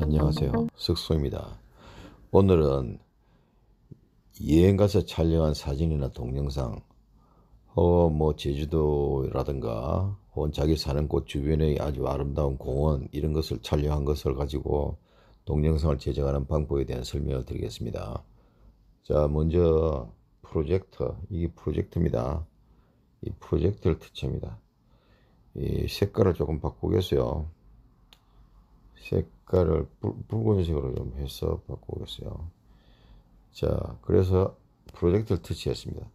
안녕하세요. 석소입니다 오늘은 여행 가서 촬영한 사진이나 동영상, 어, 뭐, 제주도라든가, 혹은 자기 사는 곳 주변의 아주 아름다운 공원, 이런 것을 촬영한 것을 가지고 동영상을 제작하는 방법에 대한 설명을 드리겠습니다. 자, 먼저 프로젝터, 이게 프로젝트입니다. 이 프로젝트를 특채입니다. 이 색깔을 조금 바꾸겠어요 색깔을 붉은색으로 좀 해서 바꾸겠어요 자 그래서 프로젝트를 터치했습니다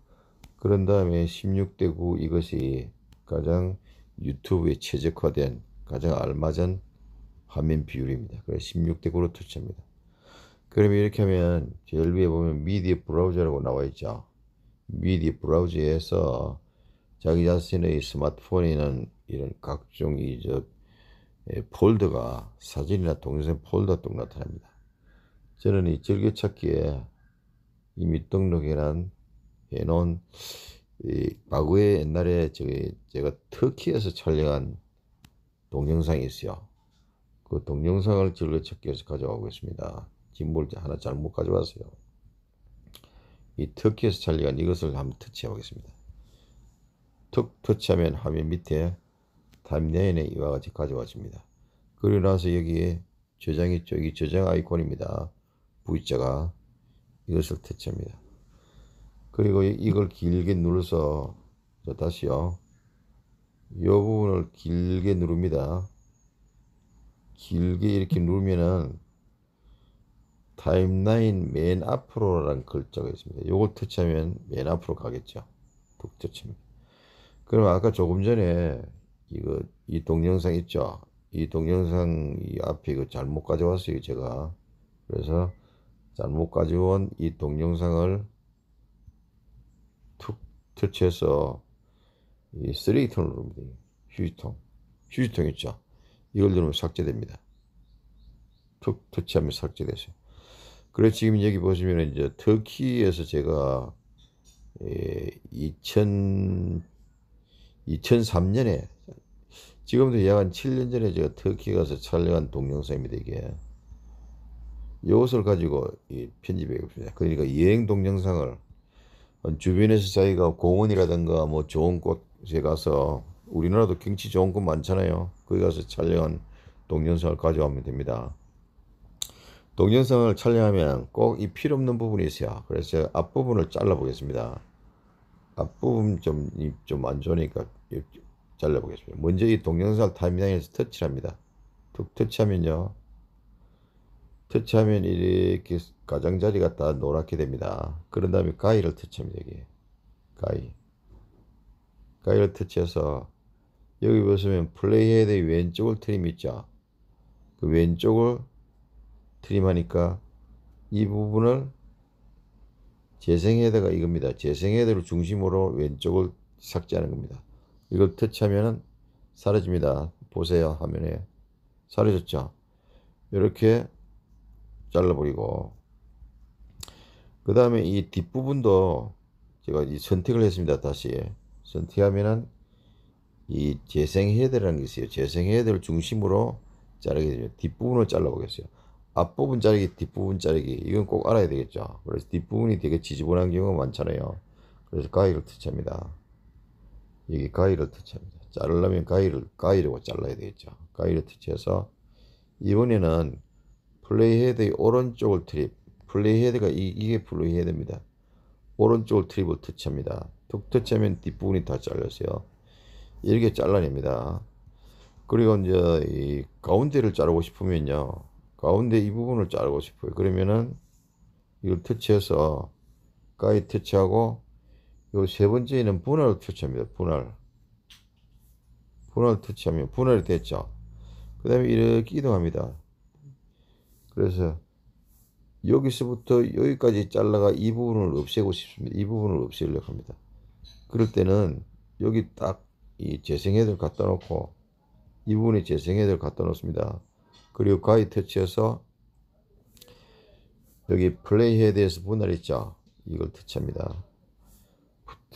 그런 다음에 16대 9 이것이 가장 유튜브에 최적화된 가장 알맞은 화면 비율입니다 그래서 16대 9로 터치합니다 그러면 이렇게 하면 제일 위에 보면 미디어 브라우저라고 나와 있죠 미디어 브라우저에서 자기 자신의 스마트폰에는 이런 각종 이저 예, 폴더가 사진이나 동영상 폴더 또 나타납니다. 저는 이 즐겨찾기에 이미 등록해난 해놓은 이 과거에 옛날에 저기 제가 터키에서 촬영한 동영상이 있어요. 그 동영상을 즐겨찾기에서 가져가고 있습니다. 짐볼 하나 잘못 가져왔어요. 이 터키에서 촬영한 이것을 한번 터치해 보겠습니다. 툭 터치하면 화면 밑에 담내인에 이와 같이 가져왔습니다. 그리고 나서 여기에 저장 이죠이 저장 아이콘입니다. V자가 이것을 퇴치합니다. 그리고 이걸 길게 눌러서 다시요. 이 부분을 길게 누릅니다. 길게 이렇게 누르면은 타임라인 맨 앞으로라는 글자가 있습니다. 요걸 터치하면 맨 앞으로 가겠죠. 툭 터치면. 그럼 아까 조금 전에 이거 이 동영상 있죠 이 동영상 이 앞에 이거 잘못 가져왔어요 제가 그래서 잘못 가져온 이 동영상을 툭 터치해서 이 쓰레기통을 누르면 돼 휴지통 휴지통 있죠 이걸 누르면 삭제됩니다 툭 터치하면 삭제되세요 그래 지금 여기 보시면 이제 터키에서 제가 2000 예, 2003년에 지금도 약한 7년 전에 제가 터키 가서 촬영한 동영상입니다, 이게. 이것을 가지고 이 편집해 봅시다. 그러니까 여행 동영상을 주변에서 자기가 공원이라든가 뭐 좋은 곳에 가서 우리나라도 경치 좋은 곳 많잖아요. 거기 가서 촬영한 동영상을 가져가면 됩니다. 동영상을 촬영하면 꼭 이 필요 없는 부분이 있어요. 그래서 앞부분을 잘라 보겠습니다. 앞부분 좀, 좀 안 좋으니까 잘라보겠습니다. 먼저 이 동영상 타이밍인에서 터치를 합니다. 툭 터치하면요. 터치하면 이렇게 가장자리가 다 노랗게 됩니다. 그런 다음에 가위를 터치합니다. 여기 가위 가위를 터치해서 여기 보시면 플레이헤드의 왼쪽을 트림 있죠. 그 왼쪽을 트림하니까 이 부분을 재생헤드가 이겁니다. 재생헤드를 중심으로 왼쪽을 삭제하는 겁니다. 이걸 터치하면 사라집니다. 보세요. 화면에. 사라졌죠? 이렇게 잘라버리고 그 다음에 이 뒷부분도 제가 이 선택을 했습니다. 다시 선택하면은 이 재생헤드라는 게 있어요. 재생헤드를 중심으로 자르게 되면 뒷부분을 잘라보겠어요. 앞부분 자르기, 뒷부분 자르기 이건 꼭 알아야 되겠죠. 그래서 뒷부분이 되게 지저분한 경우가 많잖아요. 그래서 가위를 터치합니다. 여기 가위를 터치합니다. 자르려면 가위를 가위로 잘라야 되겠죠. 가위를 터치해서 이번에는 플레이헤드의 오른쪽을 트립 플레이헤드가 이, 이게 플레이헤드입니다. 오른쪽을 트립을 터치합니다. 툭 터치하면 뒷부분이 다 잘렸어요. 이렇게 잘라냅니다. 그리고 이제 이 가운데를 자르고 싶으면요. 가운데 이 부분을 자르고 싶어요. 그러면은 이걸 터치해서 가위 터치하고 요세 번째는 분할 투처입니다. 분할. 분할 투처하면 분할이 됐죠. 그 다음에 이렇게 이동합니다. 그래서 여기서부터 여기까지 잘라가 이 부분을 없애고 싶습니다. 이 부분을 없애려고 합니다. 그럴 때는 여기 딱 이 재생헤드를 갖다 놓고 이부분이 재생헤드를 갖다 놓습니다. 그리고 가위 터치해서 여기 플레이 헤드에서 분할했죠. 이걸 터치합니다.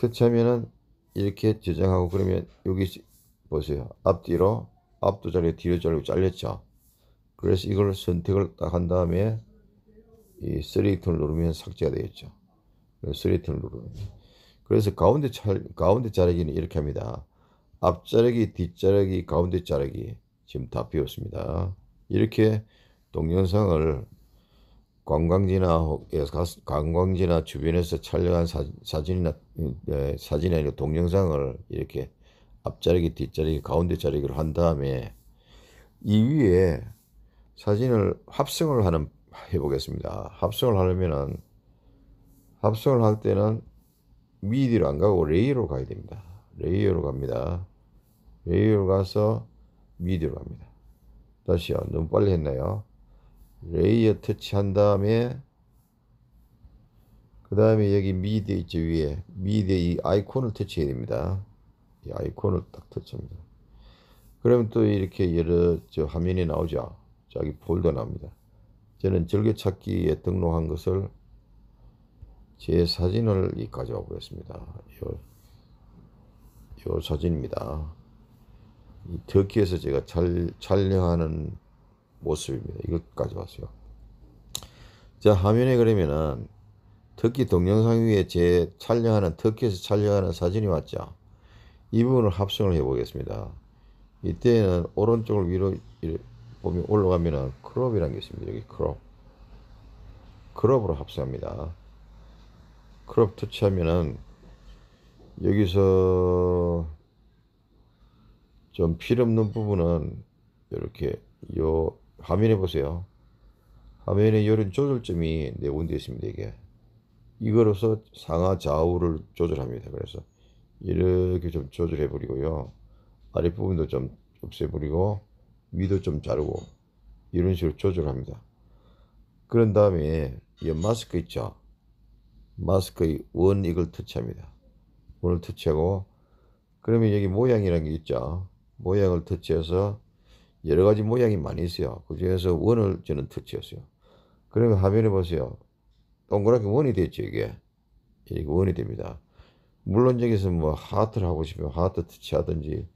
터치하면은 이렇게 저장하고 그러면 여기 보세요. 앞뒤로 앞도 자리 뒤로 자리고 잘렸죠. 그래서 이걸 선택을 딱 한 다음에 이 쓰레기통을 누르면 삭제가 되겠죠. 쓰레기통을 누르면 그래서 가운데 찰 가운데 자르기는 이렇게 합니다. 앞 자르기, 뒷 자르기, 가운데 자르기 지금 다 비웠습니다. 이렇게 동영상을 관광지나 관광지나 주변에서 촬영한 사, 진이나 네, 예, 사진이 아니라 동영상을 이렇게 앞자르기 뒷자르기 가운데 자르기를 한 다음에 이 위에 사진을 합성을 하는 해보겠습니다. 합성을 하려면은 합성을 할 때는 미디로 안 가고 레이어로 가야 됩니다. 레이어로 갑니다. 레이어로 가서 미디로 갑니다. 다시요. 너무 빨리 했나요? 레이어 터치한 다음에 그 다음에 여기 미디어 있죠 위에 미디어 이 아이콘을 터치해야 됩니다 이 아이콘을 딱 터치합니다 그러면 또 이렇게 여러 저 화면이 나오죠 자기 폴더 나옵니다 저는 절개찾기에 등록한 것을 제 사진을 이 가져와 보겠습니다 요, 요 사진입니다 이 터키에서 제가 잘, 촬영하는 모습입니다. 이것까지 왔어요. 자, 화면에 그러면은 특히 동영상 위에 제 촬영하는 터키에서 촬영하는 사진이 왔죠. 이 부분을 합성을 해 보겠습니다. 이때는 오른쪽을 위로 보면 올라가면은 크롭이라는 게 있습니다. 여기 크롭. 크롭으로 합성합니다. 크롭 터치하면은 여기서 좀필 없는 부분은 이렇게 요 화면에 보세요. 화면에 열은 조절점이 내원되어 있습니다. 이게 이거로서 상하 좌우를 조절합니다. 그래서 이렇게 좀 조절해 버리고요. 아랫부분도 좀 없애버리고 위도 좀 자르고 이런 식으로 조절합니다. 그런 다음에 이 마스크 있죠. 마스크의 원 이걸 터치합니다. 원을 터치하고 그러면 여기 모양이라는 게 있죠. 모양을 터치해서 여러 가지 모양이 많이 있어요. 그 중에서 원을 저는 터치했어요. 그러면 화면에 보세요. 동그랗게 원이 됐죠, 이게. 이게 원이 됩니다. 물론 여기서 뭐 하트를 하고 싶으면 하트 터치하든지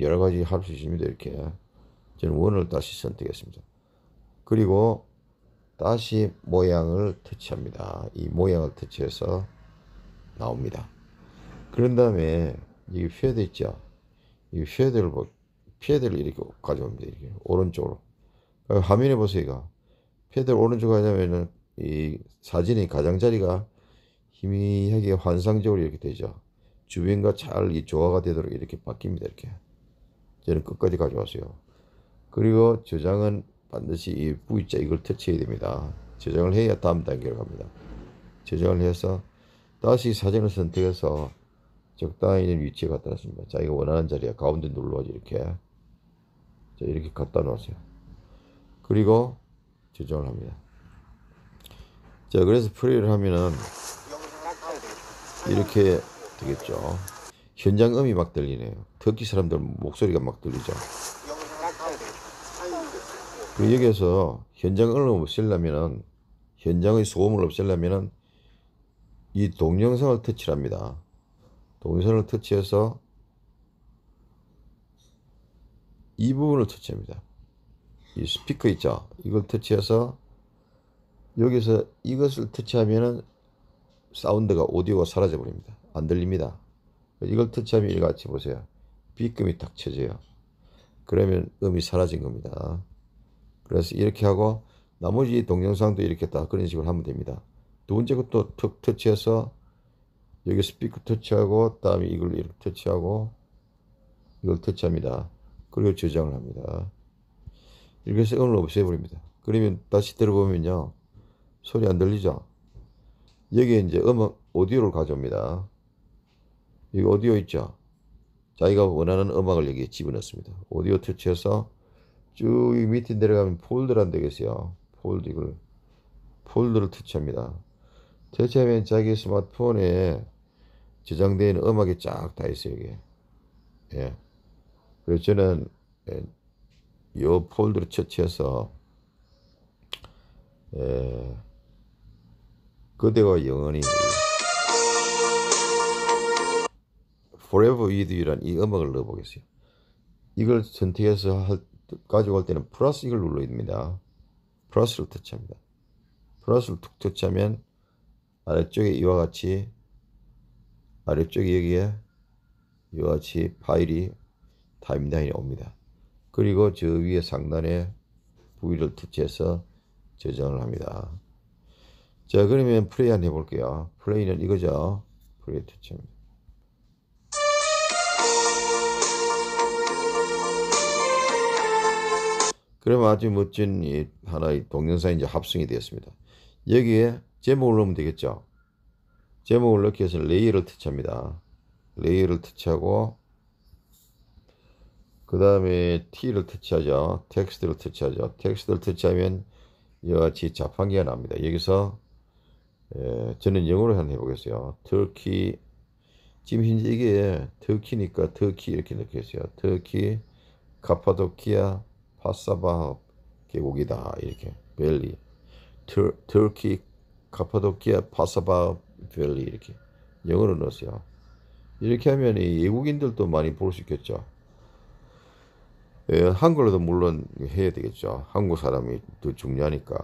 여러 가지 할 수 있습니다, 이렇게. 저는 원을 다시 선택했습니다. 그리고 다시 모양을 터치합니다. 이 모양을 터치해서 나옵니다. 그런 다음에 이 쉐드 있죠? 이 쉐드를 볼게요. 패들을 이렇게 가져옵니다. 이렇게 오른쪽으로. 어, 화면에 보세요. 이거. 패드를 오른쪽으로 가냐면은 이 사진의 가장자리가 희미하게 환상적으로 이렇게 되죠. 주변과 잘 조화가 되도록 이렇게 바뀝니다. 이렇게. 저는 끝까지 가져왔어요. 그리고 저장은 반드시 이 V자 이걸 터치해야 됩니다. 저장을 해야 다음 단계로 갑니다. 저장을 해서 다시 사진을 선택해서 적당히 위치에 갖다 놨습니다. 자기가 원하는 자리에 가운데 눌러가지고 이렇게 자, 이렇게 갖다 놓으세요. 그리고 제정을 합니다. 자, 그래서 프레이를 하면은 이렇게 되겠죠. 현장음이 막 들리네요. 터키 사람들 목소리가 막 들리죠. 그리고 여기에서 현장음을 없애려면은 현장의 소음을 없애려면은 이 동영상을 터치합니다. 를 동영상을 터치해서 이 부분을 터치합니다. 이 스피커 있죠? 이걸 터치해서 여기서 이것을 터치하면은 사운드가 오디오가 사라져 버립니다. 안 들립니다. 이걸 터치하면 이같이 보세요. B금이 딱 쳐져요. 그러면 음이 사라진 겁니다. 그래서 이렇게 하고 나머지 동영상도 이렇게 딱 그런 식으로 하면 됩니다. 두 번째 것도 툭 터치해서 여기 스피커 터치하고 다음에 이걸 이렇게 터치하고 이걸 터치합니다. 그리고 저장을 합니다. 이렇게 해서 색을 없애버립니다. 그러면 다시 들어보면요. 소리 안 들리죠? 여기에 이제 음악, 오디오를 가져옵니다. 여기 오디오 있죠? 자기가 원하는 음악을 여기에 집어넣습니다. 오디오 터치해서 쭉 밑에 내려가면 폴더란 되겠어요. 폴드 이걸 폴더를 터치합니다. 터치하면 자기 스마트폰에 저장된 음악이 쫙 다 있어요. 이게. 예. 그래서 저는 예, 요 폴드를 처치해서 에, 예, 그대와 영원히 Forever With You란 이 음악을 넣어보겠습니다 이걸 선택해서 할, 가져갈 때는 플러스 이걸 눌러야 됩니다. 플러스를 터치합니다. 플러스를 툭 터치하면 아래쪽에 이와 같이 아래쪽에 여기에 이와 같이 파일이 타임라인이 옵니다. 그리고 저 위에 상단에 부위를 터치해서 저장을 합니다. 자 그러면 플레이 한번 해볼게요. 플레이는 이거죠. 플레이 터치입니다. 그러면 아주 멋진 이 하나의 동영상이 이제 합성이 되었습니다. 여기에 제목을 넣으면 되겠죠. 제목을 넣기 위해서 레이어를 터치합니다. 레이어를 터치하고 그 다음에 t를 터치하죠 텍스트를 터치하죠 텍스트를 터치하면 이와 같이 자판기가 납니다 여기서 예, 저는 영어로 한번 해보겠어요 터키 지금 현재 이게 터키니까 터키 이렇게 넣겠어요 터키 카파도키아 파사바합 계곡이다 이렇게 벨리 터, 터키 카파도키아 파사바합 벨리 이렇게 영어로 넣었어요 이렇게 하면 이 외국인들도 많이 볼 수 있겠죠 예, 한글로도 물론 해야 되겠죠. 한국 사람이 더 중요하니까.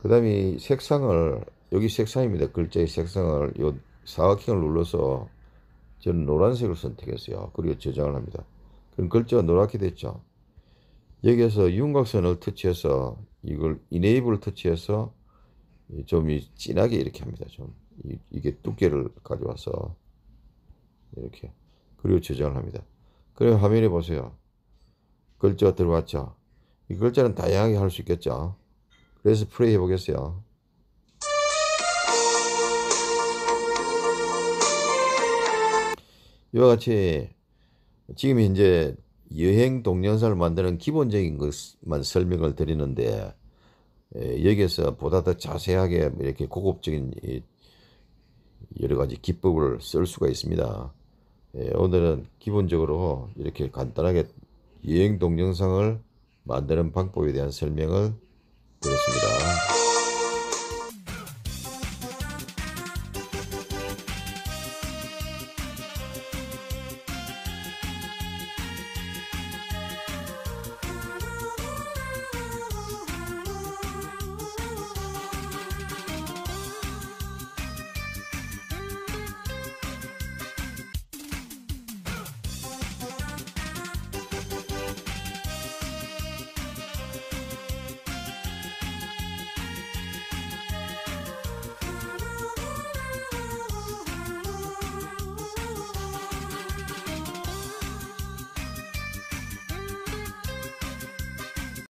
그 다음에 색상을, 여기 색상입니다. 글자의 색상을 요 사각형을 눌러서 저는 노란색을 선택했어요. 그리고 저장을 합니다. 그럼 글자가 노랗게 됐죠. 여기에서 윤곽선을 터치해서 이걸 이네이블 터치해서 좀 진하게 이렇게 합니다. 좀 이, 게 두께를 가져와서 이렇게 그리고 저장을 합니다. 그리고 화면에 보세요. 글자 들어왔죠. 이 글자는 다양하게 할 수 있겠죠. 그래서 플레이 해보겠어요. 이와 같이 지금 이제 여행 동영상을 만드는 기본적인 것만 설명을 드리는데 예, 여기에서 보다 더 자세하게 이렇게 고급적인 여러 가지 기법을 쓸 수가 있습니다. 예, 오늘은 기본적으로 이렇게 간단하게 이행 동영상을 만드는 방법에 대한 설명을 드렸습니다.